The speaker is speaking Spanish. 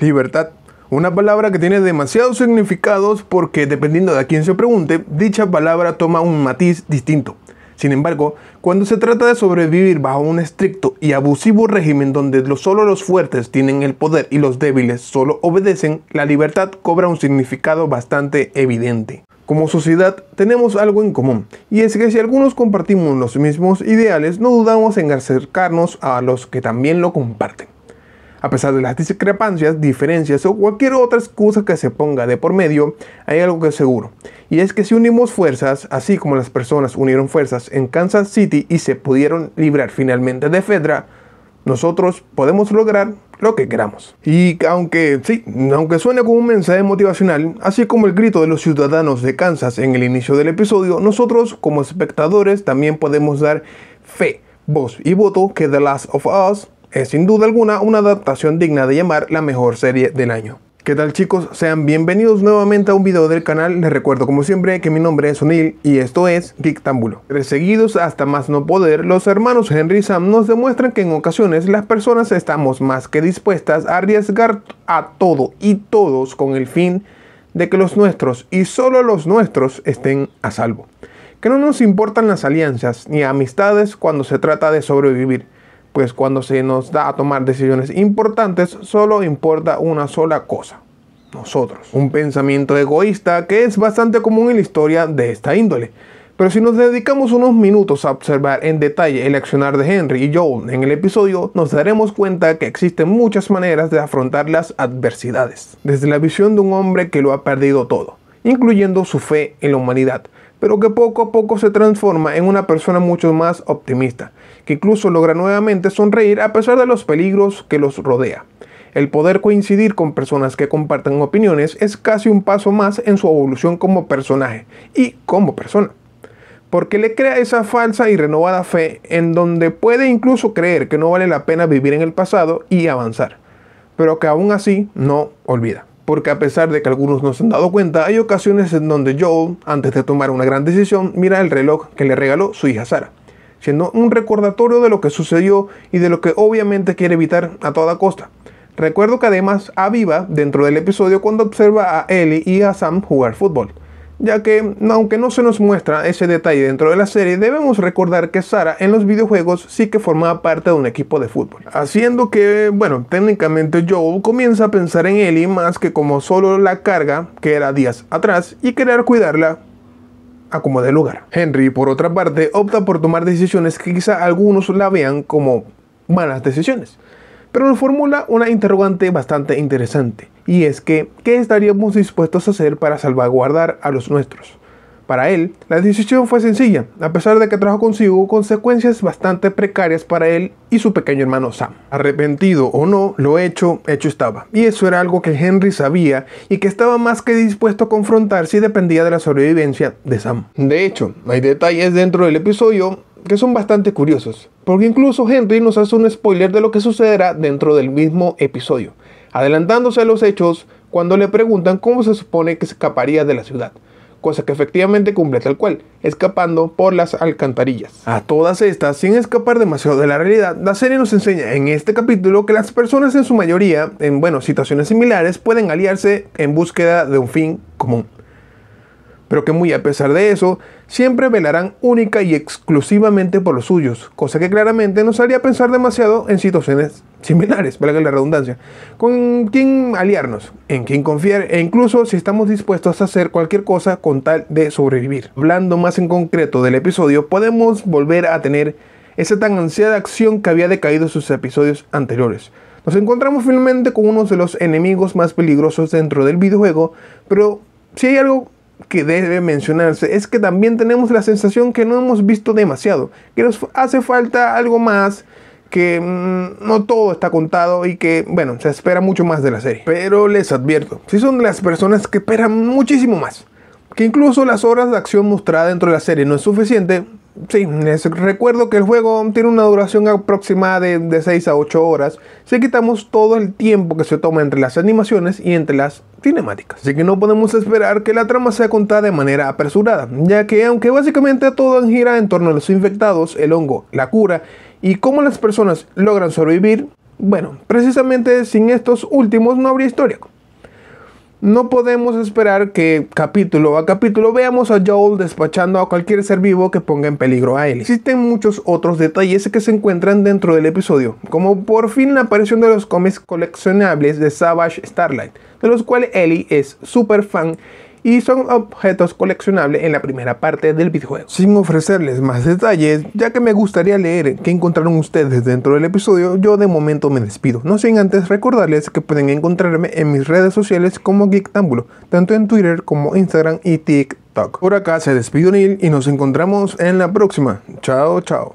Libertad. Una palabra que tiene demasiados significados porque dependiendo de a quién se pregunte, dicha palabra toma un matiz distinto. Sin embargo, cuando se trata de sobrevivir bajo un estricto y abusivo régimen donde solo los fuertes tienen el poder y los débiles solo obedecen, la libertad cobra un significado bastante evidente. Como sociedad tenemos algo en común, y es que si algunos compartimos los mismos ideales, no dudamos en acercarnos a los que también lo comparten. A pesar de las discrepancias, diferencias o cualquier otra excusa que se ponga de por medio, hay algo que es seguro. Y es que si unimos fuerzas, así como las personas unieron fuerzas en Kansas City y se pudieron librar finalmente de Fedra, nosotros podemos lograr lo que queramos. Y aunque sí, aunque suene como un mensaje motivacional, así como el grito de los ciudadanos de Kansas en el inicio del episodio, nosotros como espectadores también podemos dar fe, voz y voto que The Last of Us es sin duda alguna una adaptación digna de llamar la mejor serie del año. ¿Qué tal chicos? Sean bienvenidos nuevamente a un video del canal. Les recuerdo como siempre que mi nombre es O'Neill y esto es Geektambulo. Reseguidos hasta más no poder, los hermanos Henry Sam nos demuestran que en ocasiones las personas estamos más que dispuestas a arriesgar a todo y todos con el fin de que los nuestros y solo los nuestros estén a salvo. Que no nos importan las alianzas ni amistades cuando se trata de sobrevivir pues cuando se nos da a tomar decisiones importantes, solo importa una sola cosa, nosotros. Un pensamiento egoísta que es bastante común en la historia de esta índole. Pero si nos dedicamos unos minutos a observar en detalle el accionar de Henry y Joel en el episodio, nos daremos cuenta que existen muchas maneras de afrontar las adversidades, desde la visión de un hombre que lo ha perdido todo, incluyendo su fe en la humanidad, pero que poco a poco se transforma en una persona mucho más optimista, que incluso logra nuevamente sonreír a pesar de los peligros que los rodea. El poder coincidir con personas que compartan opiniones es casi un paso más en su evolución como personaje y como persona, porque le crea esa falsa y renovada fe en donde puede incluso creer que no vale la pena vivir en el pasado y avanzar, pero que aún así no olvida porque a pesar de que algunos no se han dado cuenta, hay ocasiones en donde Joel, antes de tomar una gran decisión, mira el reloj que le regaló su hija Sara, siendo un recordatorio de lo que sucedió y de lo que obviamente quiere evitar a toda costa. Recuerdo que además aviva dentro del episodio cuando observa a Ellie y a Sam jugar fútbol ya que aunque no se nos muestra ese detalle dentro de la serie, debemos recordar que Sara en los videojuegos sí que formaba parte de un equipo de fútbol, haciendo que, bueno, técnicamente Joe comienza a pensar en Ellie más que como solo la carga que era días atrás y querer cuidarla a como de lugar. Henry, por otra parte, opta por tomar decisiones que quizá algunos la vean como malas decisiones, pero nos formula una interrogante bastante interesante, y es que, ¿qué estaríamos dispuestos a hacer para salvaguardar a los nuestros? Para él, la decisión fue sencilla, a pesar de que trajo consigo consecuencias bastante precarias para él y su pequeño hermano Sam. Arrepentido o no, lo hecho, hecho estaba. Y eso era algo que Henry sabía y que estaba más que dispuesto a confrontar si dependía de la sobrevivencia de Sam. De hecho, hay detalles dentro del episodio que son bastante curiosos porque incluso Henry nos hace un spoiler de lo que sucederá dentro del mismo episodio, adelantándose a los hechos cuando le preguntan cómo se supone que escaparía de la ciudad, cosa que efectivamente cumple tal cual, escapando por las alcantarillas. A todas estas, sin escapar demasiado de la realidad, la serie nos enseña en este capítulo que las personas en su mayoría, en bueno, situaciones similares, pueden aliarse en búsqueda de un fin común pero que muy a pesar de eso, siempre velarán única y exclusivamente por los suyos, cosa que claramente nos haría pensar demasiado en situaciones similares, valga la redundancia, con quién aliarnos, en quién confiar e incluso si estamos dispuestos a hacer cualquier cosa con tal de sobrevivir. Hablando más en concreto del episodio, podemos volver a tener esa tan ansiada acción que había decaído en sus episodios anteriores. Nos encontramos finalmente con uno de los enemigos más peligrosos dentro del videojuego, pero si hay algo que debe mencionarse es que también tenemos la sensación que no hemos visto demasiado, que nos hace falta algo más, que mm, no todo está contado y que, bueno, se espera mucho más de la serie. Pero les advierto, si son las personas que esperan muchísimo más, que incluso las horas de acción mostrada dentro de la serie no es suficiente, sí, les recuerdo que el juego tiene una duración aproximada de, de 6 a 8 horas si quitamos todo el tiempo que se toma entre las animaciones y entre las cinemáticas, así que no podemos esperar que la trama sea contada de manera apresurada, ya que aunque básicamente todo gira en torno a los infectados, el hongo, la cura y cómo las personas logran sobrevivir, bueno, precisamente sin estos últimos no habría historia. No podemos esperar que capítulo a capítulo veamos a Joel despachando a cualquier ser vivo que ponga en peligro a Ellie Existen muchos otros detalles que se encuentran dentro del episodio, como por fin la aparición de los cómics coleccionables de Savage Starlight, de los cuales Ellie es super fan y son objetos coleccionables en la primera parte del videojuego. Sin ofrecerles más detalles, ya que me gustaría leer qué encontraron ustedes dentro del episodio, yo de momento me despido. No sin antes recordarles que pueden encontrarme en mis redes sociales como Geektambulo, tanto en Twitter como Instagram y TikTok. Por acá se despido Neil y nos encontramos en la próxima. Chao, chao.